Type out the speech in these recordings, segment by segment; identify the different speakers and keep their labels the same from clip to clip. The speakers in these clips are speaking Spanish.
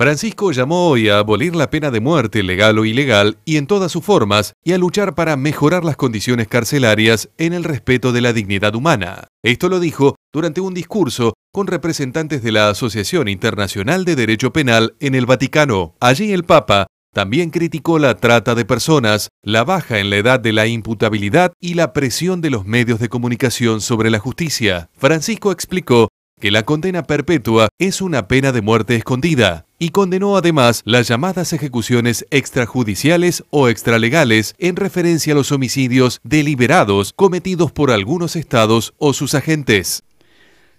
Speaker 1: Francisco llamó hoy a abolir la pena de muerte legal o ilegal y en todas sus formas y a luchar para mejorar las condiciones carcelarias en el respeto de la dignidad humana. Esto lo dijo durante un discurso con representantes de la Asociación Internacional de Derecho Penal en el Vaticano. Allí el Papa también criticó la trata de personas, la baja en la edad de la imputabilidad y la presión de los medios de comunicación sobre la justicia. Francisco explicó que la condena perpetua es una pena de muerte escondida, y condenó además las llamadas ejecuciones extrajudiciales o extralegales en referencia a los homicidios deliberados cometidos por algunos estados o sus agentes.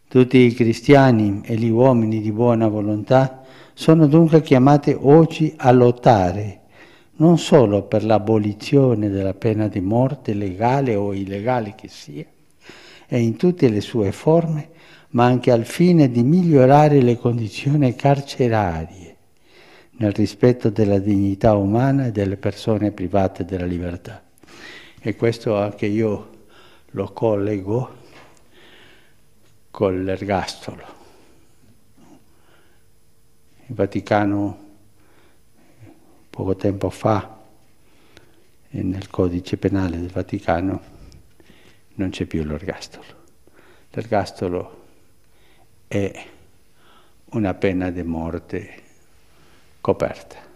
Speaker 2: Tutti i cristiani e gli uomini di buona volontà sono dunque chiamati oggi a lottare non solo per l'abolizione della pena di morte legale o illegale che sia, e in tutte le sue forme, ma anche al fine di migliorare le condizioni carcerarie, nel rispetto della dignità umana e delle persone private della libertà. E questo anche io lo collego con l'ergastolo. Il Vaticano poco tempo fa, nel codice penale del Vaticano, non c'è più l'ergastolo. L'ergastolo è una pena di morte coperta.